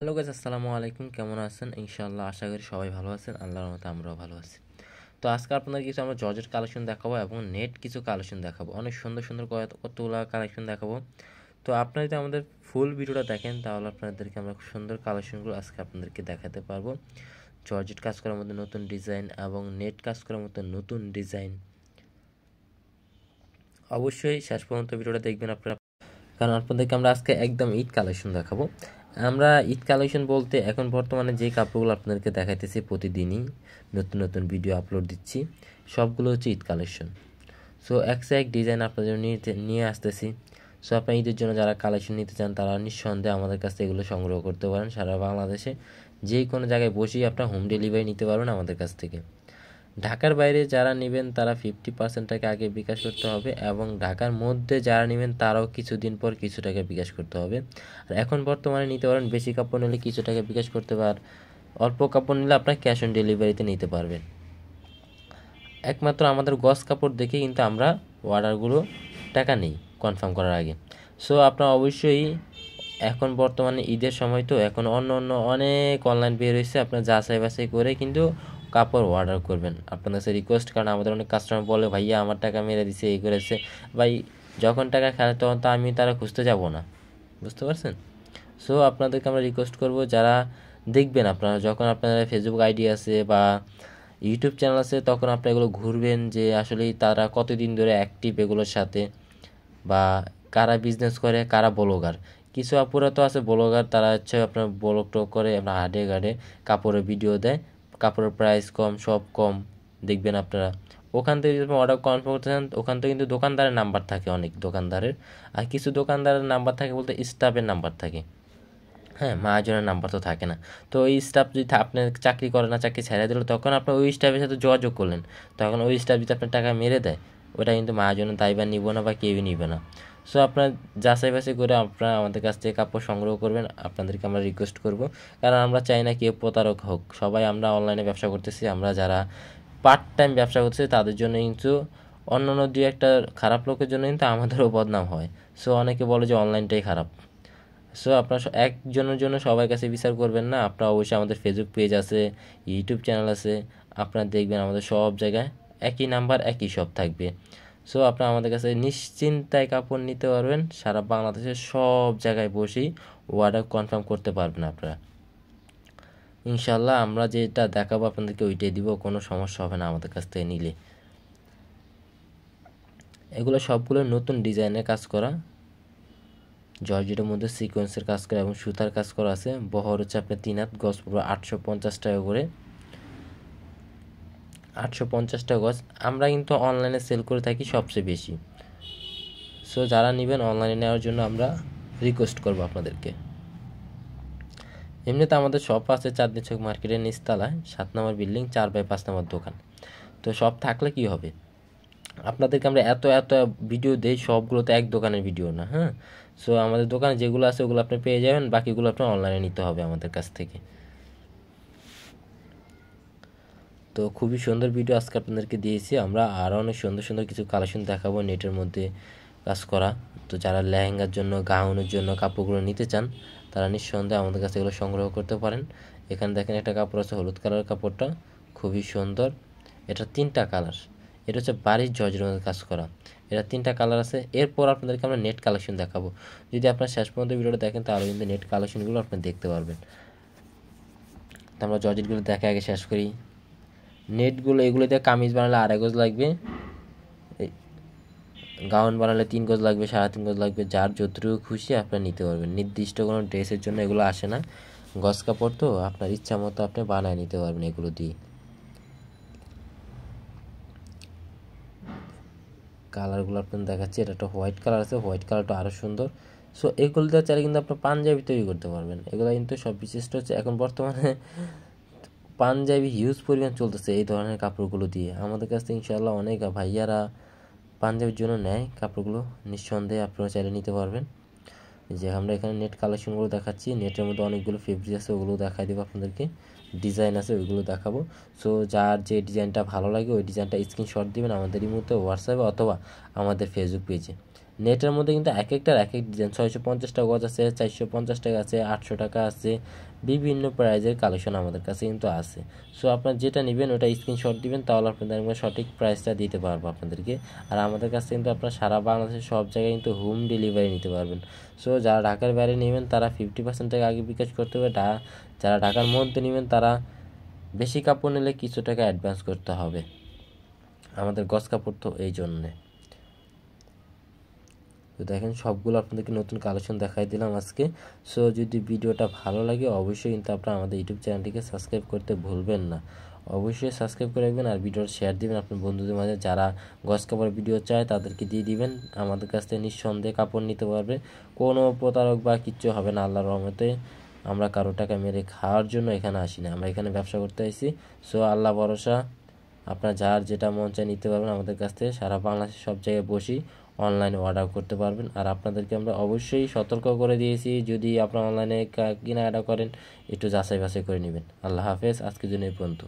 hello গাছ আসসালামু আলাইকুম কেমন আছেন ইনশাআল্লাহ আশা করি সবাই ভালো আছেন আল্লাহর মতো আমরাও ভালো আছি তো আজকে আপনাদের কিছু আমরা জর্জের কালেকশন দেখাবো এবং নেট কিছু কালেকশন দেখাবো অনেক সুন্দর সুন্দর কতগুলো কালেকশন দেখাবো তো আপনারা যদি আমাদের ফুল ভিডিওটা দেখেন তাহলে আপনাদেরকে আমরা সুন্দর কালেকশনগুলো আজকে আপনাদেরকে দেখাতে পারবো জর্জেট কাজ করার মধ্যে নতুন ডিজাইন এবং নেট কাজ করার মতো নতুন ডিজাইন অবশ্যই শেষ পর্যন্ত ভিডিওটা দেখবেন আপনারা কারণ আপনাদেরকে আমরা আজকে একদম ঈদ কালেকশন দেখাবো আমরা ঈদ কালেকশন বলতে এখন বর্তমানে যে কাপড়গুলো আপনাদেরকে দেখাইতেছি প্রতিদিনই নতুন নতুন ভিডিও আপলোড দিচ্ছি সবগুলো হচ্ছে ঈদ কালেকশন সো একসা এক ডিজাইন আপনাদের নিয়ে নিয়ে আসতেছি সো আপনার ঈদের জন্য যারা কালেকশন নিতে চান তারা নিঃসন্দেহে আমাদের কাছ থেকে এগুলো সংগ্রহ করতে পারেন সারা বাংলাদেশে যে কোনো জায়গায় বসেই আপনার হোম ডেলিভারি নিতে পারবেন আমাদের কাছ থেকে ঢাকার বাইরে যারা নেবেন তারা ফিফটি পার্সেন্ট টাকা আগে বিকাশ করতে হবে এবং ঢাকার মধ্যে যারা নেবেন তারাও কিছুদিন পর কিছু টাকা বিকাশ করতে হবে আর এখন বর্তমানে নিতে পারেন বেশি কাপড় নিলে কিছু টাকা বিকাশ করতে পার অল্প কাপড় নিলে আপনার ক্যাশ অন ডেলিভারিতে নিতে পারবেন একমাত্র আমাদের গস কাপড় দেখে কিন্তু আমরা অর্ডারগুলো টাকা নেই কনফার্ম করার আগে সো আপনার অবশ্যই এখন বর্তমানে ঈদের সময় তো এখন অন্য অন্য অনেক অনলাইন বের হয়েছে আপনার যাচাই বাছাই করে কিন্তু কাপড় অর্ডার করবেন আপনাদের কাছে রিকোয়েস্ট কারণ আমাদের অনেক কাস্টমার বলে ভাইয়া আমার টাকা মেরে দিছে এই করেছে ভাই যখন টাকা খেলে তখন তো আমি তারা খুঁজতে যাব না বুঝতে পারছেন সো আপনাদেরকে আমরা রিকোয়েস্ট করব যারা দেখবেন আপনারা যখন আপনার ফেসবুক আইডি আছে বা ইউটিউব চ্যানেল আছে তখন আপনারা এগুলো ঘুরবেন যে আসলেই তারা কতদিন ধরে অ্যাক্টিভ এগুলোর সাথে বা কারা বিজনেস করে কারা ব্লগার কিছু আপুরা তো আছে ব্লগার তারা হচ্ছে আপনার ব্লগ টক করে আপনার হাডে ঘাটে কাপড়ের ভিডিও দেয় কাপড়ের প্রাইস কম সব কম দেখবেন আপনারা ওখান থেকে যদি অর্ডার কনফার্ম করতে চান ওখান থেকে কিন্তু দোকানদারের নাম্বার থাকে অনেক দোকানদারের আর কিছু দোকানদারের নাম্বার থাকে বলতে স্টাফের নাম্বার থাকে হ্যাঁ মাহাজনের নাম্বার তো থাকে না তো ওই স্টাফ যদি আপনি চাকরি করে না চাকরি ছেড়ে দিল তখন আপনি ওই স্টাফের সাথে যোগাযোগ করলেন তখন ওই স্টাফ যদি আপনার টাকা মেরে দেয় ওটা কিন্তু মহাজনের দায়বার নিব না বা কেউই নিবে না সো আপনার যাচাই বাছাই করে আপনারা আমাদের কাছ থেকে কাপড় সংগ্রহ করবেন আপনাদেরকে আমরা রিকোয়েস্ট করব কারণ আমরা চাই না কেউ প্রতারক হোক সবাই আমরা অনলাইনে ব্যবসা করতেছি আমরা যারা পার্ট টাইম ব্যবসা করতেছি তাদের জন্য কিন্তু অন্য অন্য দুই একটা খারাপ লোকের জন্য কিন্তু আমাদেরও বদনাম হয় সো অনেকে বলে যে অনলাইনটাই খারাপ সো আপনার একজনের জন্য সবাই কাছে বিচার করবেন না আপনার অবশ্যই আমাদের ফেসবুক পেজ আছে ইউটিউব চ্যানেল আছে আপনারা দেখবেন আমাদের সব জায়গায় একই নাম্বার একই সব থাকবে সো আপনারা আমাদের কাছে নিশ্চিন্তায় কাপড় নিতে পারবেন সারা বাংলাদেশের সব জায়গায় বসেই অর্ডার কনফার্ম করতে পারবেন আপনারা ইনশাল্লাহ আমরা যেটা দেখাবো আপনাদেরকে ওইটাই দিব কোনো সমস্যা হবে না আমাদের কাছ থেকে নিলে এগুলো সবগুলো নতুন ডিজাইনের কাজ করা জর্জেটের মধ্যে সিকোয়েন্সের কাজ করা এবং সুতার কাজ করা আছে বহর হচ্ছে আপনার তিন হাত গজ পুরো আটশো পঞ্চাশ টাকা করে আটশো পঞ্চাশটা গজ আমরা কিন্তু অনলাইনে সেল করে থাকি সবচেয়ে বেশি সো যারা নেবেন অনলাইনে নেওয়ার জন্য আমরা রিকোয়েস্ট করবো আপনাদেরকে এমনিতে আমাদের শপ আছে চাঁদনি চক মার্কেটের নিচতলায় সাত নম্বর বিল্ডিং চার বাই পাঁচ নম্বর দোকান তো সব থাকলে কি হবে আপনাদেরকে আমরা এত এত ভিডিও দিই সবগুলো তো এক দোকানের ভিডিও না হ্যাঁ সো আমাদের দোকানে যেগুলো আছে ওগুলো আপনি পেয়ে যাবেন বাকিগুলো আপনার অনলাইনে নিতে হবে আমাদের কাছ থেকে তো খুবই সুন্দর ভিডিও আজকে আপনাদেরকে দিয়েছি আমরা আরও অনেক সুন্দর সুন্দর কিছু কালেকশন দেখাবো নেটের মধ্যে কাজ করা তো যারা লেহেঙ্গার জন্য গাউনের জন্য কাপড়গুলো নিতে চান তারা নিঃসন্দেহে আমাদের কাছে এগুলো সংগ্রহ করতে পারেন এখানে দেখেন একটা কাপড় আছে হলুদ কালার কাপড়টা খুবই সুন্দর এটা তিনটা কালার এটা হচ্ছে বাড়ির জর্জের মধ্যে কাজ করা এটা তিনটা কালার আছে এরপর আপনাদেরকে আমরা নেট কালেকশন দেখাবো যদি আপনার শেষ পর্যন্ত ভিডিওটা দেখেন তাহলে কিন্তু নেট কালেকশনগুলো আপনি দেখতে পারবেন তো আমরা জর্জেটগুলো দেখে আগে শেষ করি নেটগুলো এগুলোতে কামিজ বানালে আড়াই গোজ লাগবে গাউন বানালে তিন গোজ লাগবে সাড়ে তিন গোজ লাগবে যার যতটুকু খুশি আপনি নিতে পারবেন নির্দিষ্ট কোনো ড্রেসের জন্য এগুলো আসে না গজ কাপড় তো আপনার ইচ্ছা মতো আপনি বানায় নিতে পারবেন এগুলো দিয়ে কালারগুলো আপনার দেখাচ্ছি এটা একটা হোয়াইট কালার আছে হোয়াইট কালারটা আরও সুন্দর সো এগুলোতে চাইলে কিন্তু আপনার পাঞ্জাবি তৈরি করতে পারবেন এগুলো কিন্তু সব বিশিষ্ট হচ্ছে এখন বর্তমানে পাঞ্জাবি হিউজ পরিমাণ চলতেছে এই ধরনের কাপড়গুলো দিয়ে আমাদের কাছ থেকে ইনশাল্লাহ অনেক ভাইয়ারা পাঞ্জাবির জন্য নেয় কাপড়গুলো নিঃসন্দেহে আপনারা চাইলে নিতে পারবেন যে আমরা এখানে নেট কালেকশনগুলো দেখাচ্ছি নেটের মধ্যে অনেকগুলো ফেব্রিক আছে ওগুলো দেখাই দেবো আপনাদেরকে ডিজাইন আছে ওইগুলো দেখাবো সো যার যে ডিজাইনটা ভালো লাগে ওই ডিজাইনটা স্ক্রিনশট দেবেন আমাদের এই মুহূর্তে হোয়াটসঅ্যাপে অথবা আমাদের ফেসবুক পেজে নেটের মধ্যে কিন্তু এক একটার এক এক ডিজাইন ছয়শো পঞ্চাশ টাকা গজ আছে চারশো পঞ্চাশ টাকা আছে আটশো টাকা আছে বিভিন্ন প্রাইজের কালেকশন আমাদের কাছে কিন্তু আছে সো আপনার যেটা নেবেন ওটা স্ক্রিনশট দিবেন তাহলে আপনাদের আমরা সঠিক প্রাইসটা দিতে পারবো আপনাদেরকে আর আমাদের কাছে কিন্তু আপনার সারা বাংলাদেশের সব জায়গায় কিন্তু হোম ডেলিভারি নিতে পারবেন সো যারা ঢাকার বাইরে নেবেন তারা ফিফটি পার্সেন্ট টাকা আগে বিকাশ করতে হবে যারা ঢাকার মধ্যে নেবেন তারা বেশি কাপড় নিলে কিছু টাকা অ্যাডভান্স করতে হবে আমাদের গস কাপড় তো এই জন্যে তো দেখেন সবগুলো আপনাদেরকে নতুন কালেকশন দেখাই দিলাম আজকে সো যদি ভিডিওটা ভালো লাগে অবশ্যই কিন্তু আপনারা আমাদের ইউটিউব চ্যানেলটিকে সাবস্ক্রাইব করতে ভুলবেন না অবশ্যই সাবস্ক্রাইব করে রাখবেন আর ভিডিওটা শেয়ার দিবেন আপনার বন্ধুদের মাঝে যারা গস কাপড় ভিডিও চায় তাদেরকে দিয়ে দিবেন আমাদের কাছ থেকে নিঃসন্দেহে কাপড় নিতে পারবে কোনো প্রতারক বা কিচ্ছু হবে না আল্লাহর রহমতে আমরা কারো টাকা মেরে খাওয়ার জন্য এখানে আসি না আমরা এখানে ব্যবসা করতে আসি সো আল্লাহ ভরসা আপনারা যার যেটা মন চায় নিতে পারবেন আমাদের কাছ থেকে সারা বাংলাদেশের সব জায়গায় বসি অনলাইনে অর্ডার করতে পারবেন আর আপনাদেরকে আমরা অবশ্যই সতর্ক করে দিয়েছি যদি আপনারা অনলাইনে কিনা অর্ডার করেন একটু যাচাই বাছাই করে নেবেন আল্লাহ হাফেজ আজকের জন্য এই পর্যন্ত